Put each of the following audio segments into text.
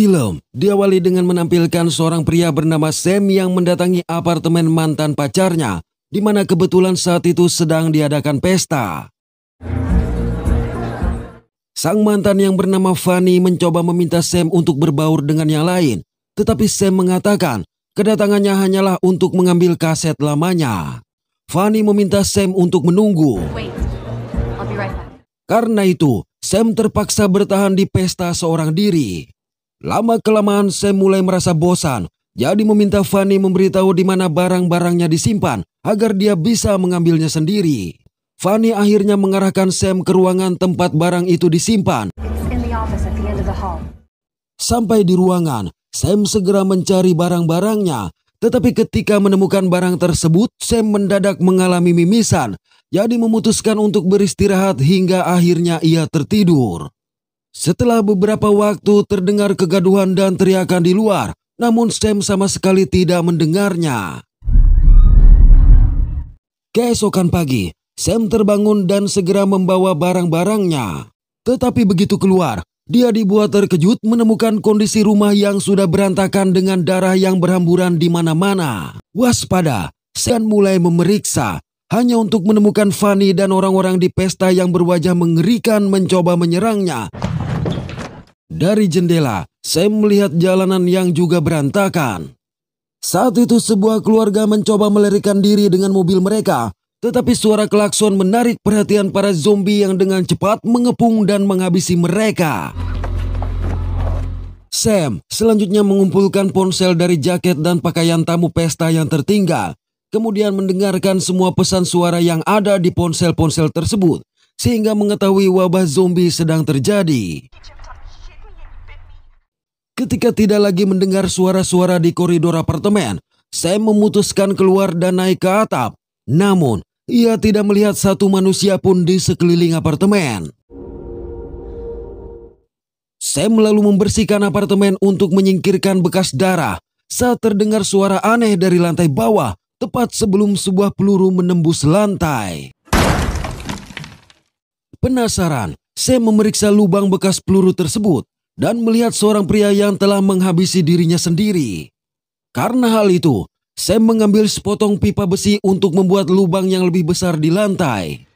Film diawali dengan menampilkan seorang pria bernama Sam yang mendatangi apartemen mantan pacarnya, di mana kebetulan saat itu sedang diadakan pesta. Sang mantan yang bernama Fanny mencoba meminta Sam untuk berbaur dengan yang lain, tetapi Sam mengatakan kedatangannya hanyalah untuk mengambil kaset lamanya. Fanny meminta Sam untuk menunggu. Karena itu, Sam terpaksa bertahan di pesta seorang diri. Lama-kelamaan Sam mulai merasa bosan, jadi meminta Fanny memberitahu di mana barang-barangnya disimpan agar dia bisa mengambilnya sendiri. Fanny akhirnya mengarahkan Sam ke ruangan tempat barang itu disimpan. Sampai di ruangan, Sam segera mencari barang-barangnya. Tetapi ketika menemukan barang tersebut, Sam mendadak mengalami mimisan. Jadi memutuskan untuk beristirahat hingga akhirnya ia tertidur. Setelah beberapa waktu terdengar kegaduhan dan teriakan di luar, namun Sam sama sekali tidak mendengarnya. Keesokan pagi, Sam terbangun dan segera membawa barang-barangnya. Tetapi begitu keluar, dia dibuat terkejut menemukan kondisi rumah yang sudah berantakan dengan darah yang berhamburan di mana-mana. Waspada, Sam mulai memeriksa hanya untuk menemukan Fanny dan orang-orang di pesta yang berwajah mengerikan mencoba menyerangnya. Dari jendela, Sam melihat jalanan yang juga berantakan. Saat itu sebuah keluarga mencoba melarikan diri dengan mobil mereka, tetapi suara klakson menarik perhatian para zombie yang dengan cepat mengepung dan menghabisi mereka. Sam selanjutnya mengumpulkan ponsel dari jaket dan pakaian tamu pesta yang tertinggal, kemudian mendengarkan semua pesan suara yang ada di ponsel-ponsel tersebut, sehingga mengetahui wabah zombie sedang terjadi. Ketika tidak lagi mendengar suara-suara di koridor apartemen, Sam memutuskan keluar dan naik ke atap. Namun, ia tidak melihat satu manusia pun di sekeliling apartemen. Sam lalu membersihkan apartemen untuk menyingkirkan bekas darah saat terdengar suara aneh dari lantai bawah tepat sebelum sebuah peluru menembus lantai. Penasaran, Sam memeriksa lubang bekas peluru tersebut dan melihat seorang pria yang telah menghabisi dirinya sendiri. Karena hal itu, Sam mengambil sepotong pipa besi untuk membuat lubang yang lebih besar di lantai.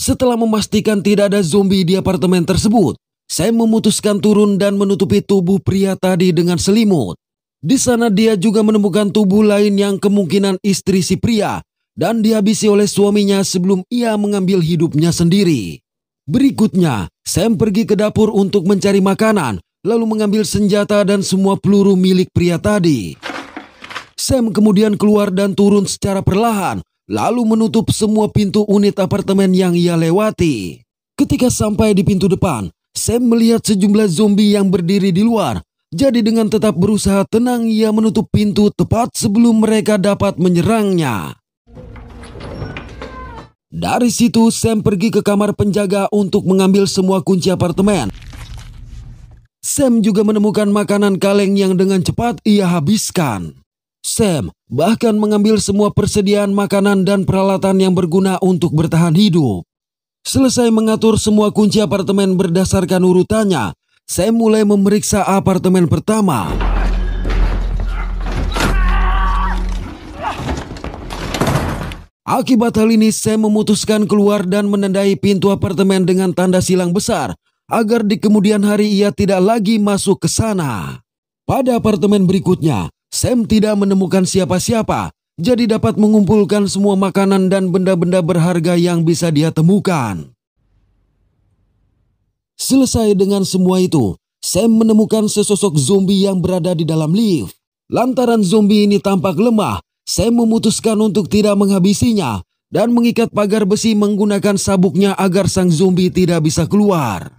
Setelah memastikan tidak ada zombie di apartemen tersebut, Sam memutuskan turun dan menutupi tubuh pria tadi dengan selimut. Di sana dia juga menemukan tubuh lain yang kemungkinan istri si pria dan dihabisi oleh suaminya sebelum ia mengambil hidupnya sendiri. Berikutnya, Sam pergi ke dapur untuk mencari makanan, lalu mengambil senjata dan semua peluru milik pria tadi. Sam kemudian keluar dan turun secara perlahan, lalu menutup semua pintu unit apartemen yang ia lewati. Ketika sampai di pintu depan, Sam melihat sejumlah zombie yang berdiri di luar. Jadi dengan tetap berusaha tenang ia menutup pintu tepat sebelum mereka dapat menyerangnya. Dari situ, Sam pergi ke kamar penjaga untuk mengambil semua kunci apartemen. Sam juga menemukan makanan kaleng yang dengan cepat ia habiskan. Sam bahkan mengambil semua persediaan makanan dan peralatan yang berguna untuk bertahan hidup. Selesai mengatur semua kunci apartemen berdasarkan urutannya, Sam mulai memeriksa apartemen pertama. Akibat hal ini, Sam memutuskan keluar dan menandai pintu apartemen dengan tanda silang besar agar di kemudian hari ia tidak lagi masuk ke sana. Pada apartemen berikutnya, Sam tidak menemukan siapa-siapa, jadi dapat mengumpulkan semua makanan dan benda-benda berharga yang bisa dia temukan. Selesai dengan semua itu, Sam menemukan sesosok zombie yang berada di dalam lift. Lantaran zombie ini tampak lemah, Sam memutuskan untuk tidak menghabisinya dan mengikat pagar besi menggunakan sabuknya agar sang zombie tidak bisa keluar.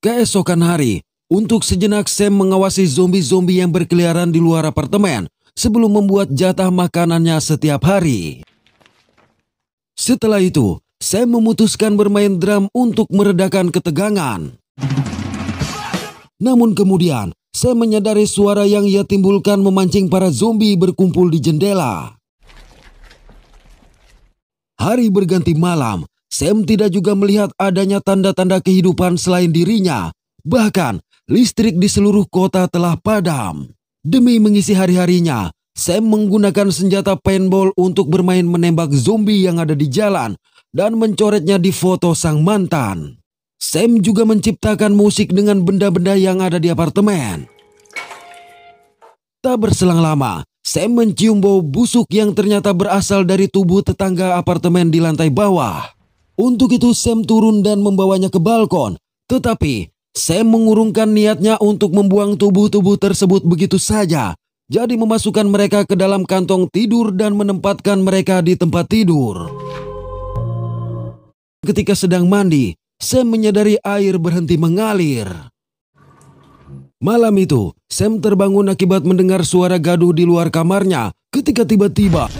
Keesokan hari, untuk sejenak Sam mengawasi zombie-zombie yang berkeliaran di luar apartemen sebelum membuat jatah makanannya setiap hari. Setelah itu, Sam memutuskan bermain drum untuk meredakan ketegangan. Namun kemudian, saya menyadari suara yang ia timbulkan memancing para zombie berkumpul di jendela. Hari berganti malam, Sam tidak juga melihat adanya tanda-tanda kehidupan selain dirinya. Bahkan, listrik di seluruh kota telah padam. Demi mengisi hari-harinya, Sam menggunakan senjata paintball untuk bermain menembak zombie yang ada di jalan dan mencoretnya di foto sang mantan. Sam juga menciptakan musik dengan benda-benda yang ada di apartemen. Tak berselang lama, Sam mencium bau busuk yang ternyata berasal dari tubuh tetangga apartemen di lantai bawah. Untuk itu Sam turun dan membawanya ke balkon. Tetapi, Sam mengurungkan niatnya untuk membuang tubuh-tubuh tersebut begitu saja. Jadi memasukkan mereka ke dalam kantong tidur dan menempatkan mereka di tempat tidur. Ketika sedang mandi, Sam menyadari air berhenti mengalir. Malam itu, Sam terbangun akibat mendengar suara gaduh di luar kamarnya ketika tiba-tiba...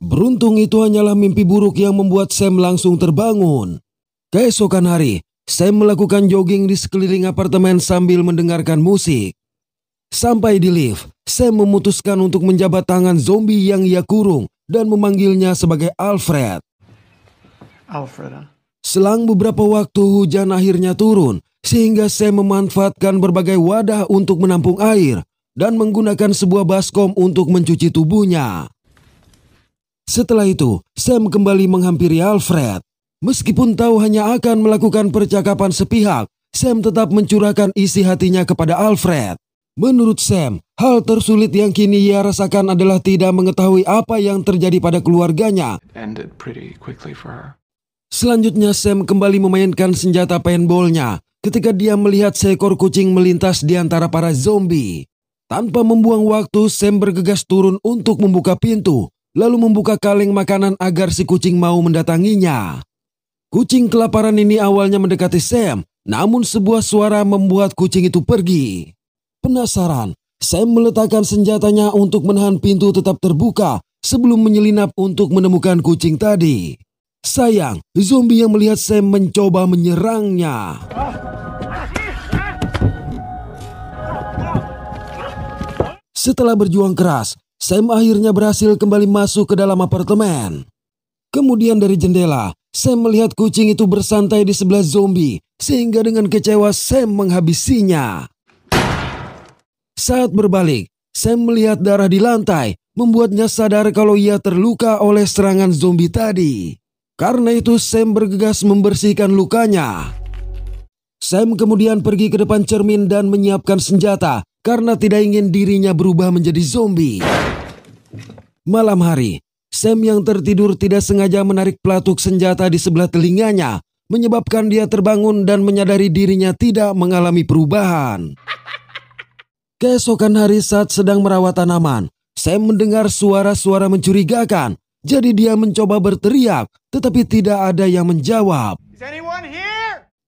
Beruntung itu hanyalah mimpi buruk yang membuat Sam langsung terbangun. Keesokan hari, Sam melakukan jogging di sekeliling apartemen sambil mendengarkan musik. Sampai di lift, Sam memutuskan untuk menjabat tangan zombie yang ia kurung dan memanggilnya sebagai Alfred. Alfred. Ah. Selang beberapa waktu hujan akhirnya turun, sehingga Sam memanfaatkan berbagai wadah untuk menampung air dan menggunakan sebuah baskom untuk mencuci tubuhnya. Setelah itu, Sam kembali menghampiri Alfred. Meskipun tahu hanya akan melakukan percakapan sepihak, Sam tetap mencurahkan isi hatinya kepada Alfred. Menurut Sam, hal tersulit yang kini ia rasakan adalah tidak mengetahui apa yang terjadi pada keluarganya. Selanjutnya Sam kembali memainkan senjata paintballnya ketika dia melihat seekor kucing melintas di antara para zombie. Tanpa membuang waktu, Sam bergegas turun untuk membuka pintu, lalu membuka kaleng makanan agar si kucing mau mendatanginya. Kucing kelaparan ini awalnya mendekati Sam, namun sebuah suara membuat kucing itu pergi. Penasaran, Sam meletakkan senjatanya untuk menahan pintu tetap terbuka sebelum menyelinap untuk menemukan kucing tadi. Sayang, zombie yang melihat Sam mencoba menyerangnya. Setelah berjuang keras, Sam akhirnya berhasil kembali masuk ke dalam apartemen. Kemudian dari jendela, Sam melihat kucing itu bersantai di sebelah zombie, sehingga dengan kecewa Sam menghabisinya. Saat berbalik, Sam melihat darah di lantai, membuatnya sadar kalau ia terluka oleh serangan zombie tadi. Karena itu Sam bergegas membersihkan lukanya. Sam kemudian pergi ke depan cermin dan menyiapkan senjata karena tidak ingin dirinya berubah menjadi zombie. Malam hari, Sam yang tertidur tidak sengaja menarik pelatuk senjata di sebelah telinganya, menyebabkan dia terbangun dan menyadari dirinya tidak mengalami perubahan. Keesokan hari saat sedang merawat tanaman, Sam mendengar suara-suara mencurigakan. Jadi dia mencoba berteriak, tetapi tidak ada yang menjawab.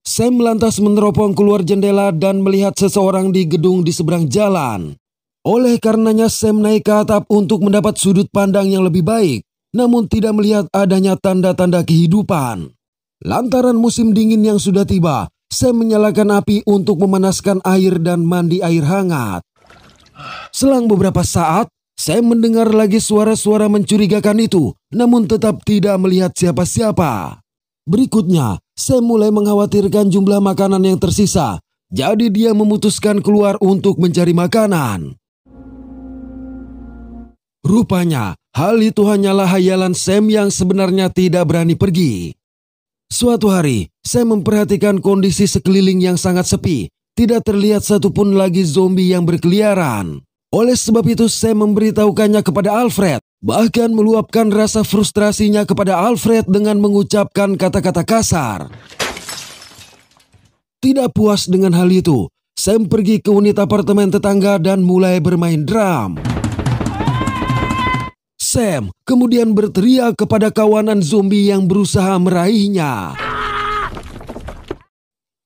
Sam lantas meneropong keluar jendela dan melihat seseorang di gedung di seberang jalan. Oleh karenanya Sam naik ke atap untuk mendapat sudut pandang yang lebih baik, namun tidak melihat adanya tanda-tanda kehidupan. Lantaran musim dingin yang sudah tiba, Sam menyalakan api untuk memanaskan air dan mandi air hangat. Selang beberapa saat, saya mendengar lagi suara-suara mencurigakan itu, namun tetap tidak melihat siapa-siapa. Berikutnya, saya mulai mengkhawatirkan jumlah makanan yang tersisa, jadi dia memutuskan keluar untuk mencari makanan. Rupanya, hal itu hanyalah hayalan Sam yang sebenarnya tidak berani pergi. Suatu hari, saya memperhatikan kondisi sekeliling yang sangat sepi tidak terlihat satupun lagi zombie yang berkeliaran. Oleh sebab itu Sam memberitahukannya kepada Alfred, bahkan meluapkan rasa frustrasinya kepada Alfred dengan mengucapkan kata-kata kasar. Tidak puas dengan hal itu, Sam pergi ke unit apartemen tetangga dan mulai bermain drum. Sam kemudian berteriak kepada kawanan zombie yang berusaha meraihnya.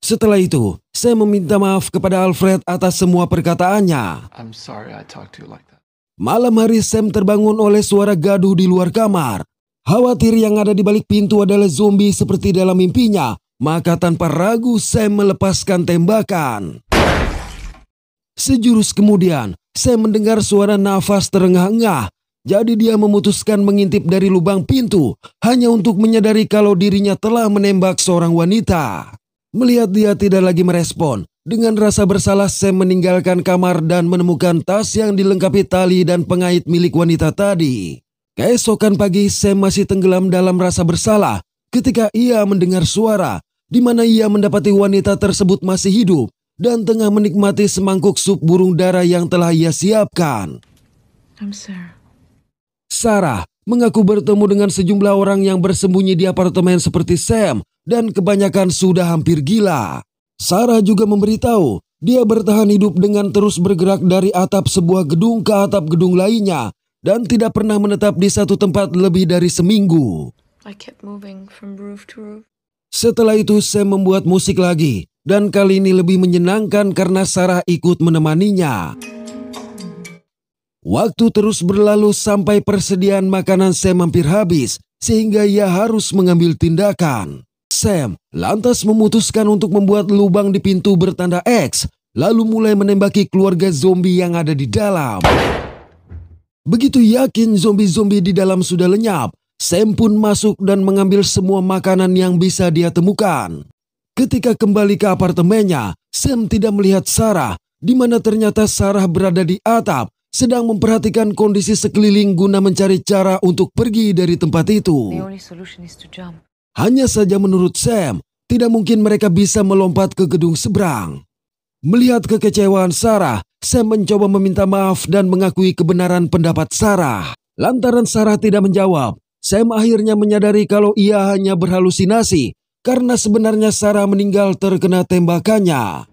Setelah itu, saya meminta maaf kepada Alfred atas semua perkataannya. I'm sorry I talk to you like that. Malam hari Sam terbangun oleh suara gaduh di luar kamar. Khawatir yang ada di balik pintu adalah zombie seperti dalam mimpinya, maka tanpa ragu Sam melepaskan tembakan. Sejurus kemudian, Sam mendengar suara nafas terengah-engah. Jadi dia memutuskan mengintip dari lubang pintu hanya untuk menyadari kalau dirinya telah menembak seorang wanita. Melihat dia tidak lagi merespon, dengan rasa bersalah Sam meninggalkan kamar dan menemukan tas yang dilengkapi tali dan pengait milik wanita tadi. Keesokan pagi Sam masih tenggelam dalam rasa bersalah ketika ia mendengar suara di mana ia mendapati wanita tersebut masih hidup dan tengah menikmati semangkuk sup burung darah yang telah ia siapkan. I'm Sarah. Sarah mengaku bertemu dengan sejumlah orang yang bersembunyi di apartemen seperti Sam dan kebanyakan sudah hampir gila. Sarah juga memberitahu dia bertahan hidup dengan terus bergerak dari atap sebuah gedung ke atap gedung lainnya dan tidak pernah menetap di satu tempat lebih dari seminggu. Setelah itu Sam membuat musik lagi dan kali ini lebih menyenangkan karena Sarah ikut menemaninya. Waktu terus berlalu sampai persediaan makanan Sam hampir habis, sehingga ia harus mengambil tindakan. Sam lantas memutuskan untuk membuat lubang di pintu bertanda X, lalu mulai menembaki keluarga zombie yang ada di dalam. Begitu yakin zombie-zombie di dalam sudah lenyap, Sam pun masuk dan mengambil semua makanan yang bisa dia temukan. Ketika kembali ke apartemennya, Sam tidak melihat Sarah, di mana ternyata Sarah berada di atap sedang memperhatikan kondisi sekeliling guna mencari cara untuk pergi dari tempat itu. Hanya saja menurut Sam, tidak mungkin mereka bisa melompat ke gedung seberang. Melihat kekecewaan Sarah, Sam mencoba meminta maaf dan mengakui kebenaran pendapat Sarah. Lantaran Sarah tidak menjawab, Sam akhirnya menyadari kalau ia hanya berhalusinasi karena sebenarnya Sarah meninggal terkena tembakannya.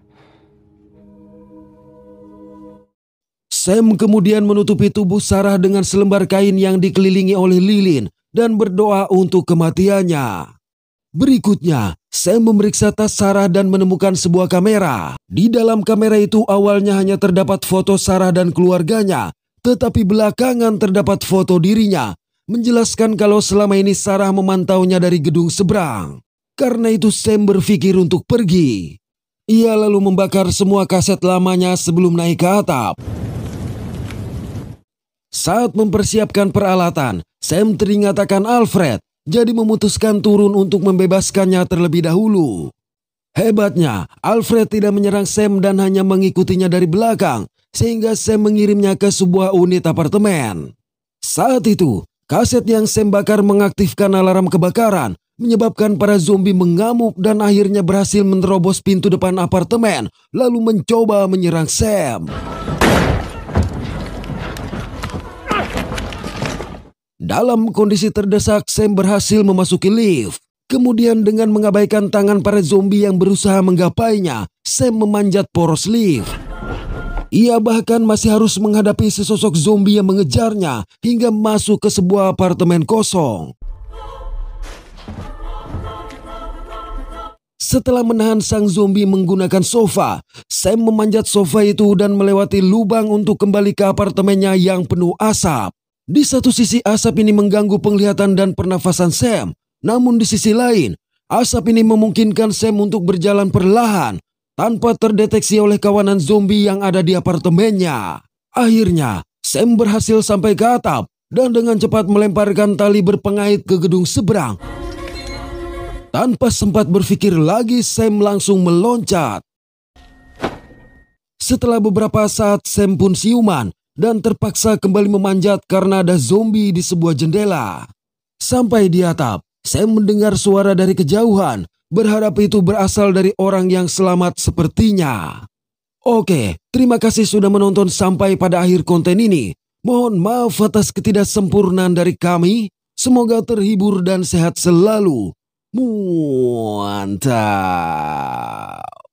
Sam kemudian menutupi tubuh Sarah dengan selembar kain yang dikelilingi oleh lilin dan berdoa untuk kematiannya. Berikutnya, Sam memeriksa tas Sarah dan menemukan sebuah kamera. Di dalam kamera itu awalnya hanya terdapat foto Sarah dan keluarganya, tetapi belakangan terdapat foto dirinya, menjelaskan kalau selama ini Sarah memantaunya dari gedung seberang. Karena itu Sam berpikir untuk pergi. Ia lalu membakar semua kaset lamanya sebelum naik ke atap. Saat mempersiapkan peralatan, Sam teringat akan Alfred, jadi memutuskan turun untuk membebaskannya terlebih dahulu. Hebatnya, Alfred tidak menyerang Sam dan hanya mengikutinya dari belakang, sehingga Sam mengirimnya ke sebuah unit apartemen. Saat itu, kaset yang Sam bakar mengaktifkan alarm kebakaran, menyebabkan para zombie mengamuk dan akhirnya berhasil menerobos pintu depan apartemen, lalu mencoba menyerang Sam. Dalam kondisi terdesak, Sam berhasil memasuki lift. Kemudian dengan mengabaikan tangan para zombie yang berusaha menggapainya, Sam memanjat poros lift. Ia bahkan masih harus menghadapi sesosok zombie yang mengejarnya hingga masuk ke sebuah apartemen kosong. Setelah menahan sang zombie menggunakan sofa, Sam memanjat sofa itu dan melewati lubang untuk kembali ke apartemennya yang penuh asap. Di satu sisi asap ini mengganggu penglihatan dan pernafasan Sam, namun di sisi lain, asap ini memungkinkan Sam untuk berjalan perlahan tanpa terdeteksi oleh kawanan zombie yang ada di apartemennya. Akhirnya, Sam berhasil sampai ke atap dan dengan cepat melemparkan tali berpengait ke gedung seberang. Tanpa sempat berpikir lagi, Sam langsung meloncat. Setelah beberapa saat Sam pun siuman, dan terpaksa kembali memanjat karena ada zombie di sebuah jendela. Sampai di atap, saya mendengar suara dari kejauhan, berharap itu berasal dari orang yang selamat sepertinya. Oke, terima kasih sudah menonton sampai pada akhir konten ini. Mohon maaf atas ketidaksempurnaan dari kami. Semoga terhibur dan sehat selalu. Muantap.